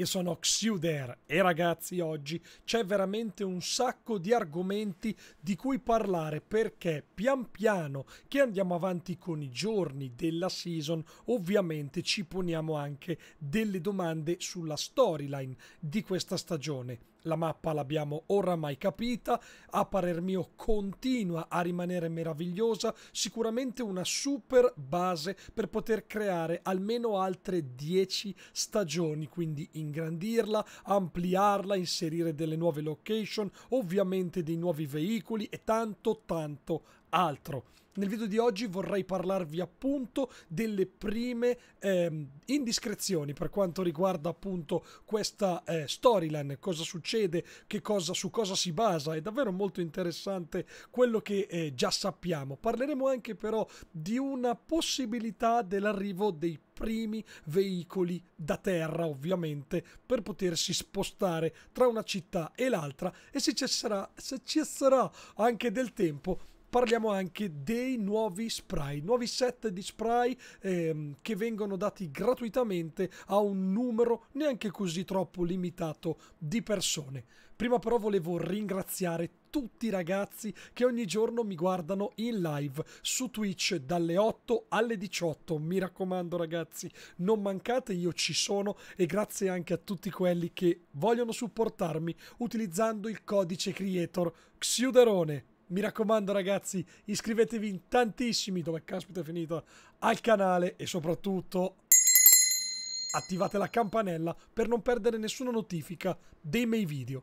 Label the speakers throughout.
Speaker 1: Io sono Xuder e ragazzi oggi c'è veramente un sacco di argomenti di cui parlare perché pian piano che andiamo avanti con i giorni della season ovviamente ci poniamo anche delle domande sulla storyline di questa stagione. La mappa l'abbiamo oramai capita, a parer mio continua a rimanere meravigliosa, sicuramente una super base per poter creare almeno altre 10 stagioni, quindi in ingrandirla, ampliarla, inserire delle nuove location, ovviamente dei nuovi veicoli e tanto tanto altro. Nel video di oggi vorrei parlarvi appunto delle prime eh, indiscrezioni per quanto riguarda appunto questa eh, storyline, cosa succede, cosa, su cosa si basa, è davvero molto interessante quello che eh, già sappiamo. Parleremo anche però di una possibilità dell'arrivo dei primi veicoli da terra, ovviamente, per potersi spostare tra una città e l'altra e se ci sarà, se ci sarà anche del tempo parliamo anche dei nuovi spray, nuovi set di spray ehm, che vengono dati gratuitamente a un numero neanche così troppo limitato di persone. Prima però volevo ringraziare tutti i ragazzi che ogni giorno mi guardano in live su Twitch dalle 8 alle 18. Mi raccomando ragazzi, non mancate, io ci sono e grazie anche a tutti quelli che vogliono supportarmi utilizzando il codice creator Xiuderone. Mi raccomando ragazzi, iscrivetevi in tantissimi, dove caspita è finito, al canale e soprattutto attivate la campanella per non perdere nessuna notifica dei miei video.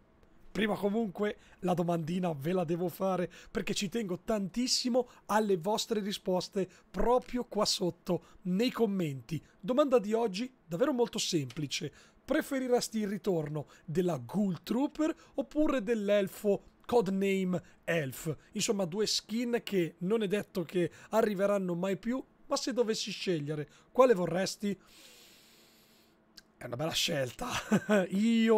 Speaker 1: Prima comunque la domandina ve la devo fare perché ci tengo tantissimo alle vostre risposte proprio qua sotto nei commenti. Domanda di oggi davvero molto semplice. Preferiresti il ritorno della Ghoul Trooper oppure dell'elfo codename Elf. Insomma, due skin che non è detto che arriveranno mai più, ma se dovessi scegliere quale vorresti... È una bella scelta. Io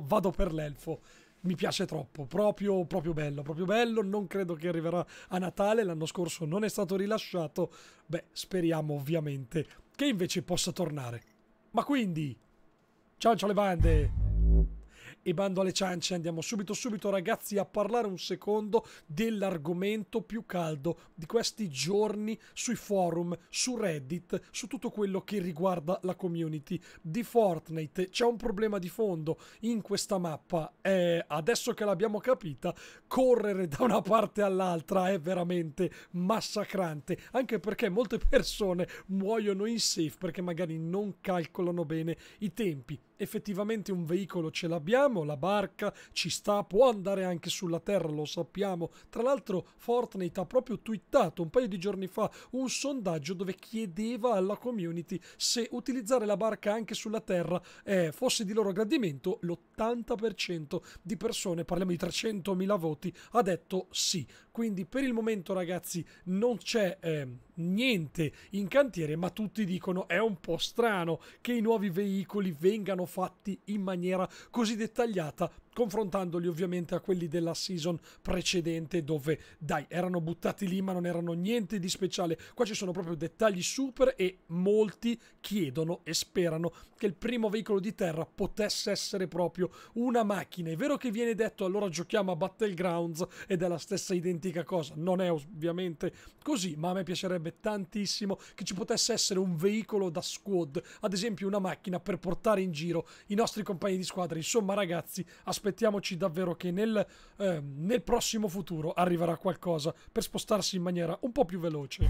Speaker 1: vado per l'elfo. Mi piace troppo, proprio, proprio bello, proprio bello. Non credo che arriverà a Natale, l'anno scorso non è stato rilasciato. Beh, speriamo ovviamente che invece possa tornare. Ma quindi, ciao ciao le bande! e bando alle ciance, andiamo subito subito ragazzi a parlare un secondo dell'argomento più caldo di questi giorni sui forum, su Reddit, su tutto quello che riguarda la community di Fortnite. C'è un problema di fondo in questa mappa e adesso che l'abbiamo capita, correre da una parte all'altra è veramente massacrante, anche perché molte persone muoiono in safe perché magari non calcolano bene i tempi effettivamente un veicolo ce l'abbiamo, la barca ci sta, può andare anche sulla terra, lo sappiamo. Tra l'altro Fortnite ha proprio twittato un paio di giorni fa un sondaggio dove chiedeva alla community se utilizzare la barca anche sulla terra eh, fosse di loro gradimento, l'80% di persone, parliamo di 300.000 voti, ha detto sì. Quindi per il momento, ragazzi, non c'è eh, niente in cantiere, ma tutti dicono è un po' strano che i nuovi veicoli vengano fatti in maniera così dettagliata confrontandoli ovviamente a quelli della season precedente dove dai erano buttati lì ma non erano niente di speciale. Qua ci sono proprio dettagli super e molti chiedono e sperano che il primo veicolo di terra potesse essere proprio una macchina. È vero che viene detto allora giochiamo a Battlegrounds ed è la stessa identica cosa, non è ovviamente così, ma a me piacerebbe tantissimo che ci potesse essere un veicolo da squad, ad esempio una macchina per portare in giro i nostri compagni di squadra. Insomma ragazzi, aspettate aspettiamoci davvero che nel, eh, nel prossimo futuro arriverà qualcosa per spostarsi in maniera un po' più veloce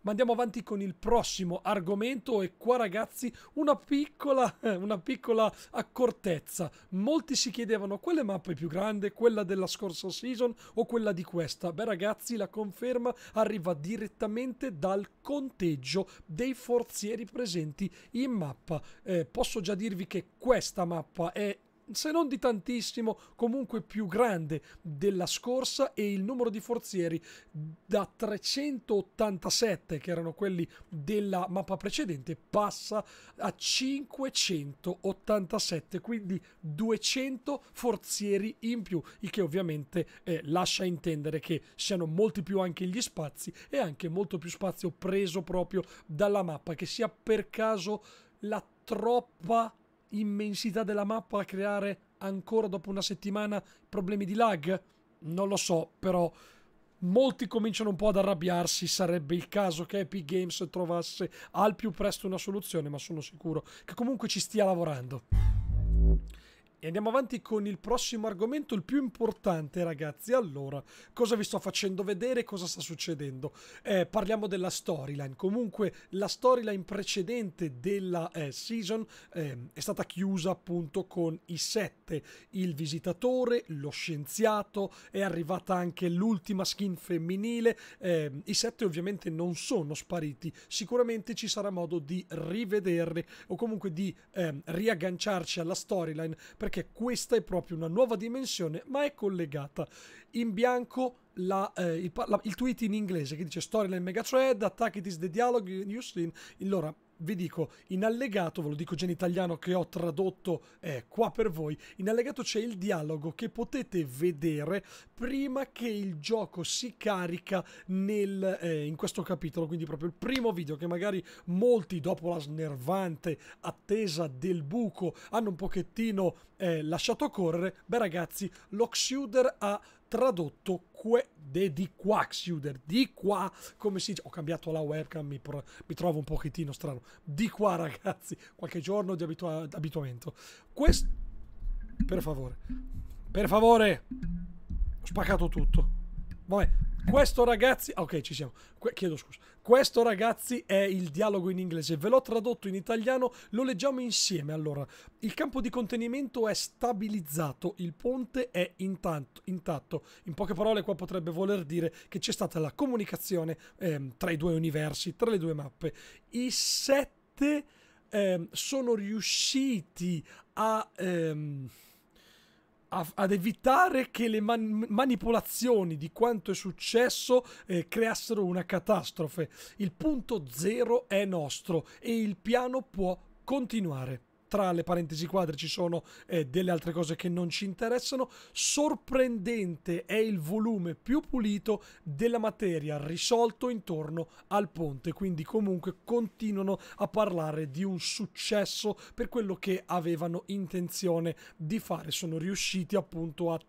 Speaker 1: ma andiamo avanti con il prossimo argomento e qua ragazzi una piccola, una piccola accortezza. Molti si chiedevano quale mappa è più grande, quella della scorsa season o quella di questa. Beh ragazzi la conferma arriva direttamente dal conteggio dei forzieri presenti in mappa. Eh, posso già dirvi che questa mappa è se non di tantissimo, comunque più grande della scorsa e il numero di forzieri da 387, che erano quelli della mappa precedente, passa a 587, quindi 200 forzieri in più, il che ovviamente eh, lascia intendere che siano molti più anche gli spazi e anche molto più spazio preso proprio dalla mappa, che sia per caso la troppa immensità della mappa a creare ancora dopo una settimana problemi di lag? Non lo so, però molti cominciano un po' ad arrabbiarsi. Sarebbe il caso che Epic Games trovasse al più presto una soluzione, ma sono sicuro che comunque ci stia lavorando. E andiamo avanti con il prossimo argomento, il più importante ragazzi. Allora, cosa vi sto facendo vedere? Cosa sta succedendo? Eh, parliamo della storyline. Comunque la storyline precedente della eh, season eh, è stata chiusa appunto con i sette. Il visitatore, lo scienziato, è arrivata anche l'ultima skin femminile. Ehm, I sette ovviamente non sono spariti. Sicuramente ci sarà modo di rivederli o comunque di ehm, riagganciarci alla storyline perché questa è proprio una nuova dimensione, ma è collegata. In bianco la, eh, il, la, il, tweet in inglese che dice story nel megathread, attack it is the dialogue you seen. Allora, vi dico, in allegato, ve lo dico già in italiano che ho tradotto eh, qua per voi, in allegato c'è il dialogo che potete vedere prima che il gioco si carica nel, eh, in questo capitolo, quindi proprio il primo video che magari molti dopo la snervante attesa del buco hanno un pochettino eh, lasciato correre, beh ragazzi, Lockshuder ha tradotto que de di qua chiuder di qua come si dice ho cambiato la webcam mi, pro, mi trovo un pochettino strano di qua ragazzi qualche giorno di abitua, abituamento questo per favore per favore ho spaccato tutto vabbè questo ragazzi... Ok, ci siamo. Que chiedo scusa. Questo ragazzi è il dialogo in inglese. Ve l'ho tradotto in italiano, lo leggiamo insieme. Allora, il campo di contenimento è stabilizzato, il ponte è intanto, intatto. In poche parole qua potrebbe voler dire che c'è stata la comunicazione ehm, tra i due universi, tra le due mappe. I sette ehm, sono riusciti a... Ehm, ad evitare che le man manipolazioni di quanto è successo eh, creassero una catastrofe. Il punto zero è nostro e il piano può continuare tra le parentesi quadre ci sono eh, delle altre cose che non ci interessano. Sorprendente è il volume più pulito della materia risolto intorno al ponte, quindi comunque continuano a parlare di un successo per quello che avevano intenzione di fare. Sono riusciti appunto a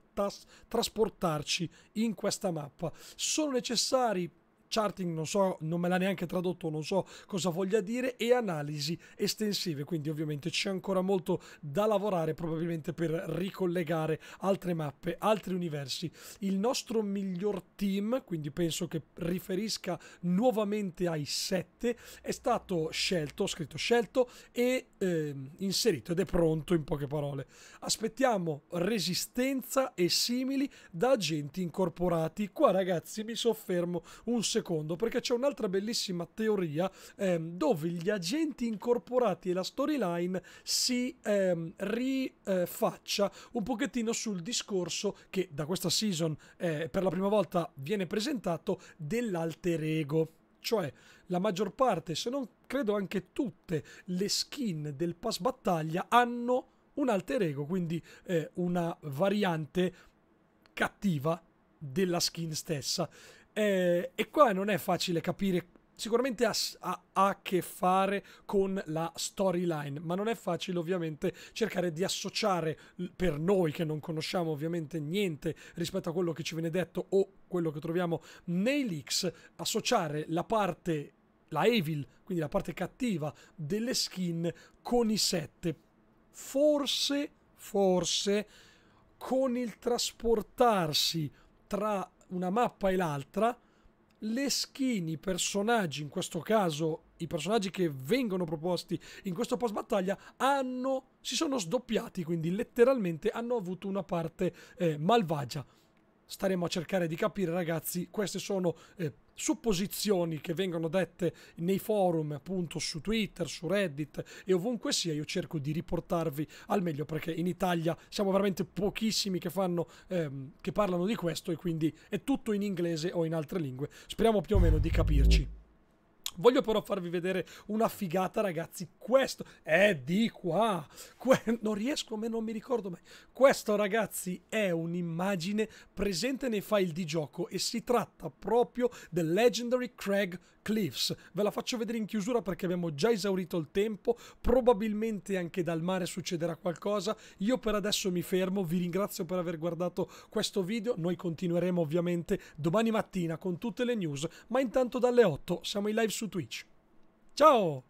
Speaker 1: trasportarci in questa mappa. Sono necessari charting non so, non me l'ha neanche tradotto, non so cosa voglia dire, e analisi estensive, quindi ovviamente c'è ancora molto da lavorare probabilmente per ricollegare altre mappe, altri universi. Il nostro miglior team, quindi penso che riferisca nuovamente ai 7, è stato scelto, scritto scelto e eh, inserito ed è pronto in poche parole. Aspettiamo resistenza e simili da agenti incorporati. Qua ragazzi mi soffermo un secondo secondo perché c'è un'altra bellissima teoria ehm, dove gli agenti incorporati e la storyline si ehm, rifaccia un pochettino sul discorso che da questa season eh, per la prima volta viene presentato dell'alter ego cioè la maggior parte, se non credo anche tutte, le skin del pass battaglia hanno un alter ego, quindi eh, una variante cattiva della skin stessa. Eh, e qua non è facile capire, sicuramente ha, ha a che fare con la storyline, ma non è facile ovviamente cercare di associare per noi che non conosciamo ovviamente niente rispetto a quello che ci viene detto o quello che troviamo nei leaks, associare la parte la evil, quindi la parte cattiva delle skin con i sette. Forse, forse, con il trasportarsi tra una mappa e l'altra, le skin, i personaggi, in questo caso i personaggi che vengono proposti in questo post battaglia, hanno, si sono sdoppiati, quindi letteralmente hanno avuto una parte eh, malvagia. Staremo a cercare di capire, ragazzi, queste sono eh, supposizioni che vengono dette nei forum, appunto su Twitter, su Reddit e ovunque sia, io cerco di riportarvi al meglio perché in Italia siamo veramente pochissimi che, fanno, ehm, che parlano di questo e quindi è tutto in inglese o in altre lingue. Speriamo più o meno di capirci. Voglio però farvi vedere una figata, ragazzi. Questo è di qua. Que- non riesco, me non mi ricordo mai. Questo, ragazzi, è un'immagine presente nei file di gioco e si tratta proprio del Legendary Craig Cliffs. Ve la faccio vedere in chiusura perché abbiamo già esaurito il tempo. Probabilmente anche dal mare succederà qualcosa. Io per adesso mi fermo. Vi ringrazio per aver guardato questo video. Noi continueremo ovviamente domani mattina con tutte le news. Ma intanto dalle 8 siamo in live su Twitch. Ciao!